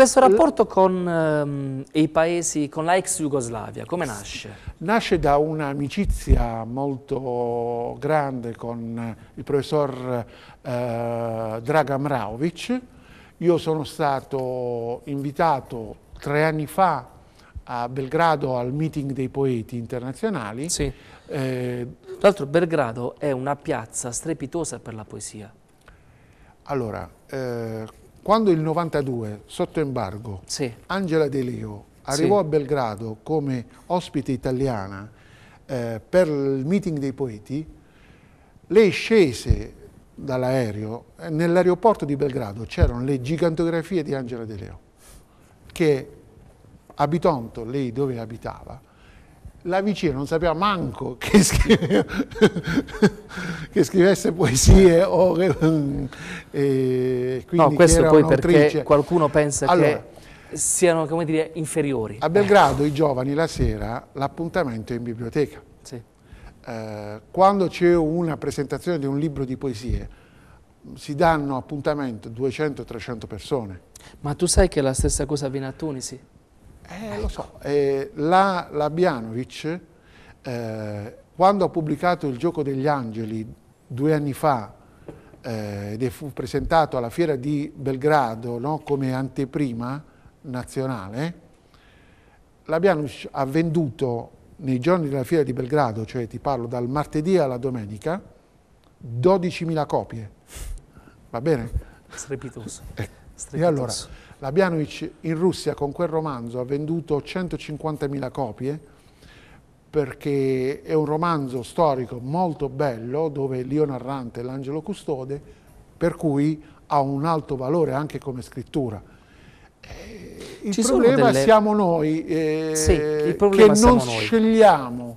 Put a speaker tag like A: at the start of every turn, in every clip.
A: Questo rapporto con ehm, i paesi, con la ex Jugoslavia, come nasce?
B: Nasce da un'amicizia molto grande con il professor eh, Draga Mraovic. Io sono stato invitato tre anni fa a Belgrado al meeting dei poeti
A: internazionali. Sì. Eh, Tra l'altro Belgrado è una piazza strepitosa per la poesia.
B: Allora, eh, quando il 92, sotto embargo, sì. Angela De Leo arrivò sì. a Belgrado come ospite italiana eh, per il meeting dei poeti, lei scese dall'aereo, eh, nell'aeroporto di Belgrado c'erano le gigantografie di Angela De Leo, che a lei dove abitava, la vicina non sapeva manco che, scrive, che scrivesse poesie o quindi no, questo poi perché qualcuno pensa allora, che siano come dire inferiori a Belgrado i giovani la sera l'appuntamento è in biblioteca sì. eh, quando c'è una presentazione di un libro di poesie si danno appuntamento 200-300 persone ma tu sai
A: che la stessa cosa avviene a Tunisi eh, lo so, ecco,
B: eh, la, la Bianovic, eh, quando ha pubblicato Il Gioco degli Angeli due anni fa, eh, ed fu presentato alla fiera di Belgrado no, come anteprima nazionale, la Bianovic ha venduto nei giorni della fiera di Belgrado, cioè ti parlo dal martedì alla domenica, 12.000 copie. Va bene?
A: Strepitoso. Ecco. E allora,
B: la in Russia con quel romanzo ha venduto 150.000 copie perché è un romanzo storico molto bello dove Lio Narrante è l'angelo custode, per cui ha un alto valore anche come scrittura.
A: Eh, il Ci problema delle... siamo noi
B: eh, sì, problema che non noi. scegliamo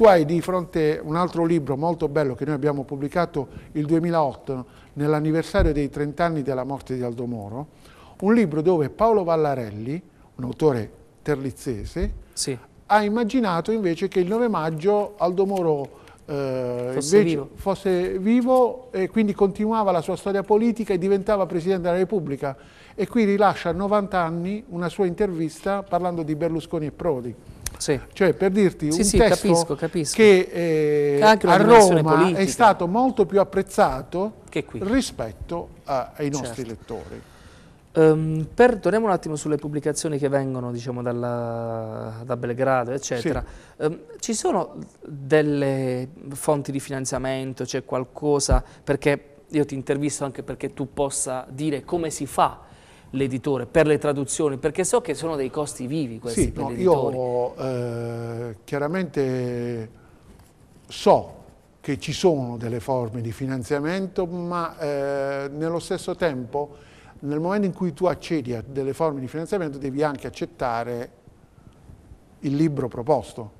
B: tu hai di fronte un altro libro molto bello che noi abbiamo pubblicato il 2008, nell'anniversario dei 30 anni della morte di Aldo Moro, un libro dove Paolo Vallarelli, un autore terlizzese, sì. ha immaginato invece che il 9 maggio Aldo Moro eh, fosse, vivo. fosse, vivo. e quindi continuava la sua storia politica e diventava Presidente della Repubblica e qui rilascia a 90 anni una sua intervista parlando di Berlusconi e Prodi. Sì. Cioè per dirti sì, un sì, testo capisco,
A: capisco. che eh, a Roma politica. è
B: stato molto più apprezzato
A: rispetto a, ai nostri certo. lettori. Um, per, torniamo un attimo sulle pubblicazioni che vengono diciamo, dalla, da Belgrado, eccetera. Sì. Um, ci sono delle fonti di finanziamento, c'è cioè qualcosa, perché io ti intervisto anche perché tu possa dire come si fa l'editore per le traduzioni? Perché so che sono dei costi vivi questi sì, per no, Io
B: eh, chiaramente so che ci sono delle forme di finanziamento, ma eh, nello stesso tempo nel momento in cui tu accedi a delle forme di finanziamento devi anche accettare il libro proposto.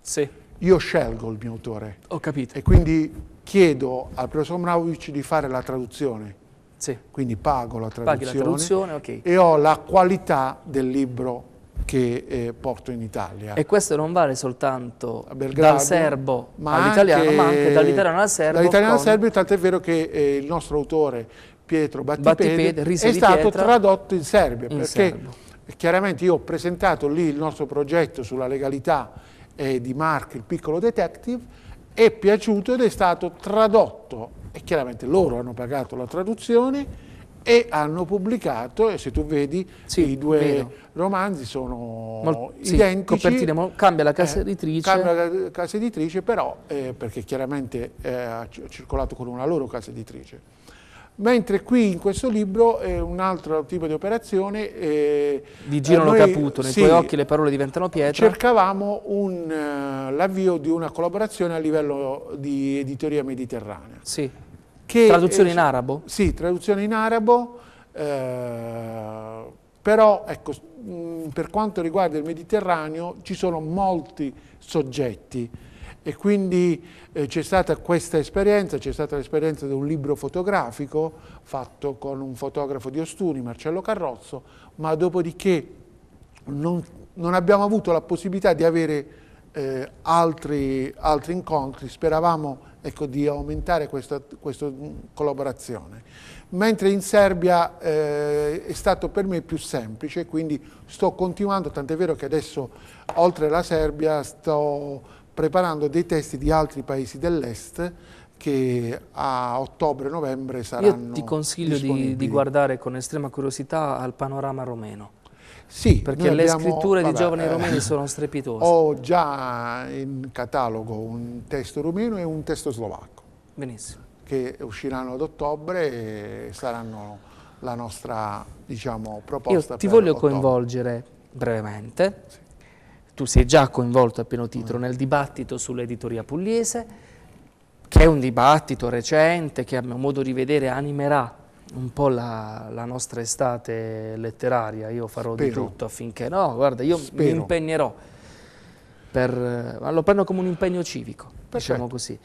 B: Sì. Io scelgo il mio autore. Ho capito. E quindi chiedo al professor Mrauvic di fare la traduzione sì. Quindi pago la traduzione, la traduzione okay. e ho la qualità del libro che eh, porto in Italia. E
A: questo non vale soltanto Belgrado, dal serbo all'italiano, ma, anche dall'italiano al serbo. Dall'italiano al serbo,
B: tant'è vero che eh, il nostro autore Pietro Battipede, Battipede è stato Pietra, tradotto in Serbia, in perché serbo. chiaramente io ho presentato lì il nostro progetto sulla legalità eh, di Mark, il piccolo detective, è piaciuto ed è stato tradotto e chiaramente loro hanno pagato la traduzione e hanno pubblicato, e se tu vedi, sì, i due vero. romanzi sono Mol- identici. Sì, cambia la casa eh, editrice. Eh, cambia la casa editrice, però, eh, perché chiaramente eh, ha circolato con una loro casa editrice. Mentre qui in questo libro è un altro tipo di operazione. Eh, di Girano noi, Caputo, nei sì, tuoi occhi le parole diventano pietra. Cercavamo un, eh, l'avvio di una collaborazione a livello di editoria mediterranea. Sì che, traduzione eh, in arabo? Sì, traduzione in arabo, eh, però ecco, mh, per quanto riguarda il Mediterraneo ci sono molti soggetti e quindi eh, c'è stata questa esperienza, c'è stata l'esperienza di un libro fotografico fatto con un fotografo di Ostuni, Marcello Carrozzo, ma dopodiché non, non abbiamo avuto la possibilità di avere eh, altri, altri incontri, speravamo ecco, di aumentare questa, questa, mm, collaborazione. Mentre in Serbia eh, è stato per me più semplice, quindi sto continuando, tant'è vero che adesso oltre alla Serbia sto preparando dei testi di altri paesi dell'est che a ottobre-novembre saranno Io ti consiglio di, di
A: guardare con estrema curiosità al panorama romeno sì, perché le abbiamo, scritture vabbè, di giovani eh, romeni sono strepitose. Ho
B: già in catalogo un testo rumeno e un testo slovacco. Benissimo. Che usciranno ad ottobre e saranno la nostra diciamo, proposta. Io ti voglio ottobre.
A: coinvolgere brevemente. Sì. Tu sei già coinvolto a pieno titolo mm. nel dibattito sull'editoria pugliese, che è un dibattito recente che a mio modo di vedere animerà un po' la, la, nostra estate letteraria, io farò Spero. di tutto affinché... No, guarda, io Spero. mi impegnerò, per, eh, lo prendo come un impegno civico, diciamo Perfetto. diciamo così.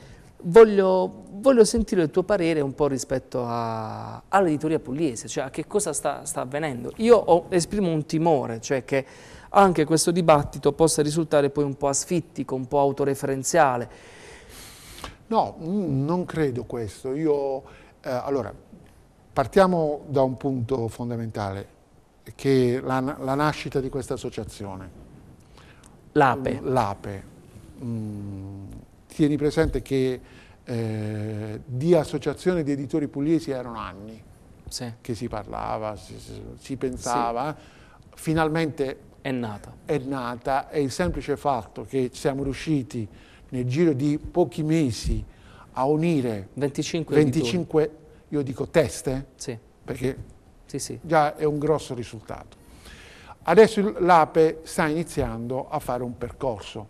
A: Voglio, voglio, sentire il tuo parere un po' rispetto all'editoria pugliese, cioè a che cosa sta, sta avvenendo. Io ho, esprimo un timore, cioè che anche questo dibattito possa risultare poi un po' asfittico, un po' autoreferenziale.
B: No, non credo questo. Io, eh, allora, Partiamo da un punto fondamentale, che è la, la nascita di questa associazione. L'APE. L'APE. Mm, tieni presente che eh, di associazione di editori pugliesi erano anni sì. che si parlava, si, si pensava. Sì. Finalmente è nata. È nata e il semplice fatto che siamo riusciti nel giro di pochi mesi a unire 25, 25 io dico teste, eh? sì. perché sì, sì. già è un grosso risultato. Adesso l'APE sta iniziando a fare un percorso.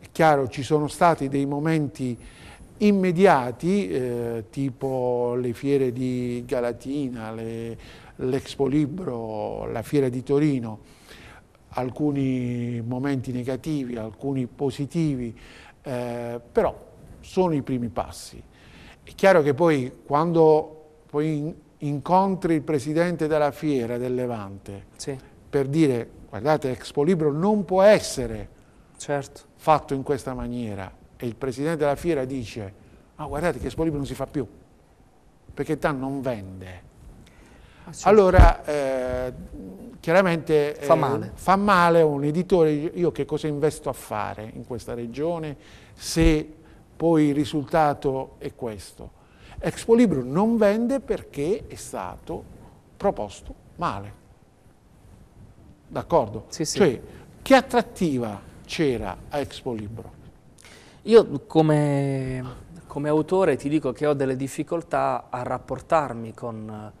B: È chiaro, ci sono stati dei momenti immediati, eh, tipo le fiere di Galatina, l'Expo Libro, la fiera di Torino, alcuni momenti negativi, alcuni positivi, eh, però sono i primi passi. È chiaro che poi quando poi incontri il presidente della fiera del Levante sì. per dire guardate Expo Libro non può essere certo. fatto in questa maniera e il presidente della fiera dice ma ah, guardate che Expo Libro non si fa più perché TAN non vende. certo. Allora eh, chiaramente fa, eh, male. fa male un editore, io che cosa investo a fare in questa regione se poi il risultato è questo. Expo Libro non vende perché è stato proposto male.
A: D'accordo? Sì, sì. Cioè, che attrattiva c'era a Expo Libro? Io come, come, autore ti dico che ho delle difficoltà a rapportarmi con,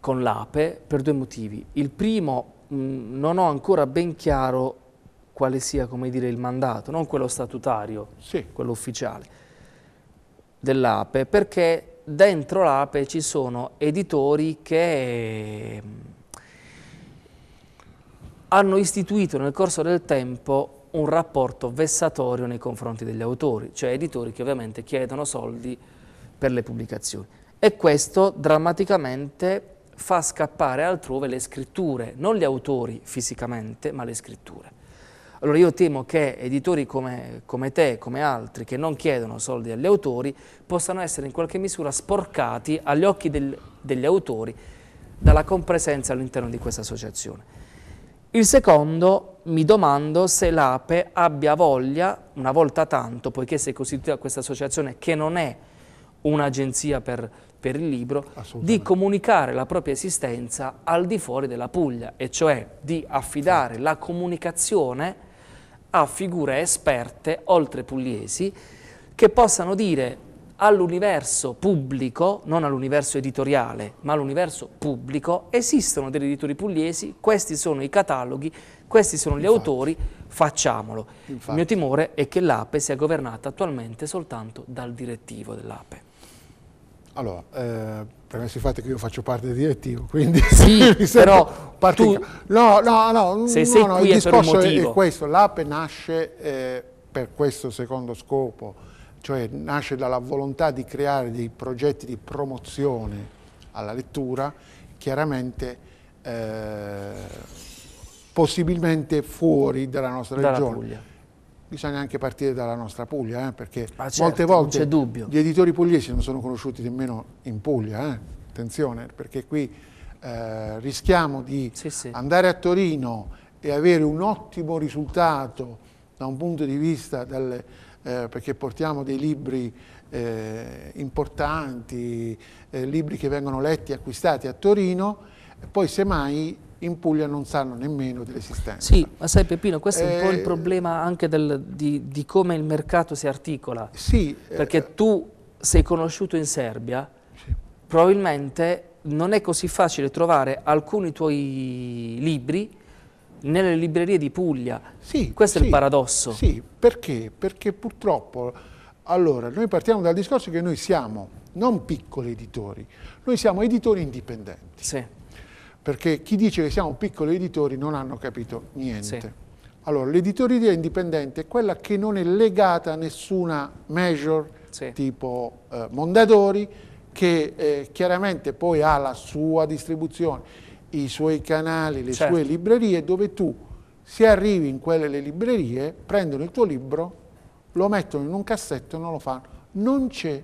A: con l'APE per due motivi. Il primo, mh, mm, non ho ancora ben chiaro quale sia come dire, il mandato, non quello statutario, sì. quello ufficiale, dell'APE, perché dentro l'APE ci sono editori che mm, hanno istituito nel corso del tempo un rapporto vessatorio nei confronti degli autori, cioè editori che ovviamente chiedono soldi per le pubblicazioni. E questo drammaticamente fa scappare altrove le scritture, non gli autori fisicamente, ma le scritture. Allora io temo che editori come, come te, come altri, che non chiedono soldi agli autori, possano essere in qualche misura sporcati agli occhi del, degli autori dalla compresenza all'interno di questa associazione. Il secondo, mi domando se l'APE abbia voglia, una volta tanto, poiché si è costituita questa associazione che non è un'agenzia per, per, il libro, di comunicare la propria esistenza al di fuori della Puglia, e cioè di affidare la comunicazione a figure esperte, oltre pugliesi, che possano dire all'universo pubblico, non all'universo editoriale, ma all'universo pubblico, esistono degli editori pugliesi, questi sono i cataloghi, questi sono gli Infatti. autori, facciamolo. Infatti. Il mio timore è che l'APE sia governata attualmente soltanto dal direttivo dell'APE.
B: Allora, eh, premesso il fatto che io faccio parte del direttivo, quindi sì, però tu, no, no, no, se no, sei no, qui il discorso è, è, questo, l'APE nasce eh, per questo secondo scopo, cioè nasce dalla volontà di creare dei progetti di promozione alla lettura, chiaramente eh, possibilmente fuori dalla nostra dalla regione. Puglia bisogna anche partire dalla nostra Puglia, eh, perché certo, molte volte gli editori pugliesi non sono conosciuti nemmeno in Puglia, eh. attenzione, perché qui eh, rischiamo di sì, sì. andare a Torino e avere un ottimo risultato da un punto di vista del, eh, perché portiamo dei libri eh, importanti, eh, libri che vengono letti e acquistati a Torino, poi semmai in Puglia non sanno nemmeno dell'esistenza. Sì, ma sai Peppino, questo eh, è un po' il eh,
A: problema anche del, di, di, come il mercato si articola. Sì. Eh, perché eh, tu sei conosciuto in Serbia, sì. probabilmente non è così facile trovare alcuni tuoi libri nelle librerie di Puglia. Sì, Questo sì, è il paradosso. Sì,
B: perché? Perché purtroppo, allora, noi partiamo dal discorso che noi siamo non piccoli editori, noi siamo editori indipendenti. Sì perché chi dice che siamo piccoli editori non hanno capito niente. Sì. Allora, l'editoria indipendente è quella che non è legata a nessuna major sì. tipo eh, Mondadori, che eh, chiaramente poi ha la sua distribuzione, i suoi canali, le certo. sue librerie, dove tu, se arrivi in quelle librerie, prendono il tuo libro, lo mettono in un cassetto e non lo fanno. Non c'è.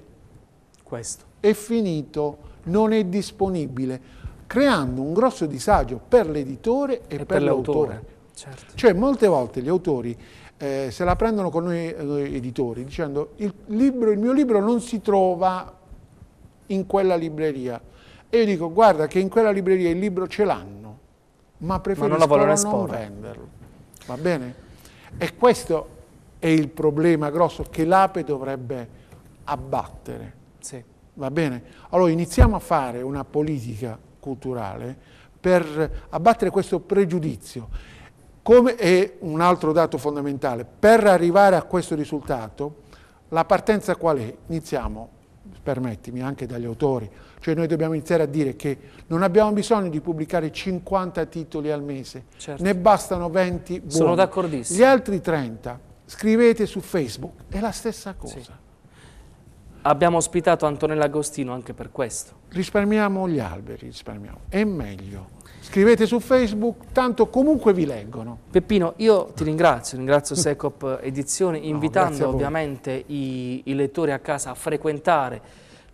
B: Questo. È finito, non è disponibile creando un grosso disagio per l'editore e, e, per, per l'autore. Certo. Cioè molte volte gli autori eh, se la prendono con noi, eh, noi editori dicendo il, libro, il mio libro non si trova in quella libreria. E io dico guarda che in quella libreria il libro ce l'hanno, ma preferiscono ma non, non venderlo. Va bene? E questo è il problema grosso che l'APE dovrebbe abbattere. Sì. Va bene? Allora iniziamo a fare una politica culturale per abbattere questo pregiudizio. Come è un altro dato fondamentale, per arrivare a questo risultato, la partenza qual è? Iniziamo, permettimi, anche dagli autori, cioè noi dobbiamo iniziare a dire che non abbiamo bisogno di pubblicare 50 titoli al mese, certo. ne bastano 20 buoni. Sono d'accordissimo. Gli altri 30 scrivete su Facebook, è la stessa
A: cosa. Sì. Abbiamo ospitato Antonella Agostino anche per questo. Risparmiamo gli alberi, risparmiamo. È meglio. Scrivete su
B: Facebook, tanto comunque vi leggono.
A: Peppino, io ti ringrazio, ringrazio Secop Edizioni, invitando no, ovviamente i, i lettori a casa a frequentare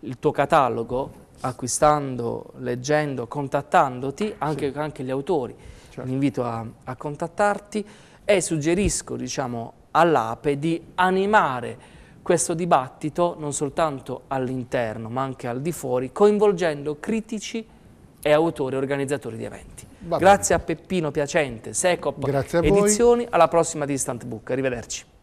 A: il tuo catalogo, acquistando, leggendo, contattandoti, anche, sì. anche gli autori. Certo. Li invito a, a, contattarti e suggerisco diciamo, all'ape di animare questo dibattito non soltanto all'interno ma anche al di fuori, coinvolgendo critici e autori e organizzatori di eventi. Grazie a Peppino Piacente, Secop Edizioni, alla prossima di Instant Book. Arrivederci.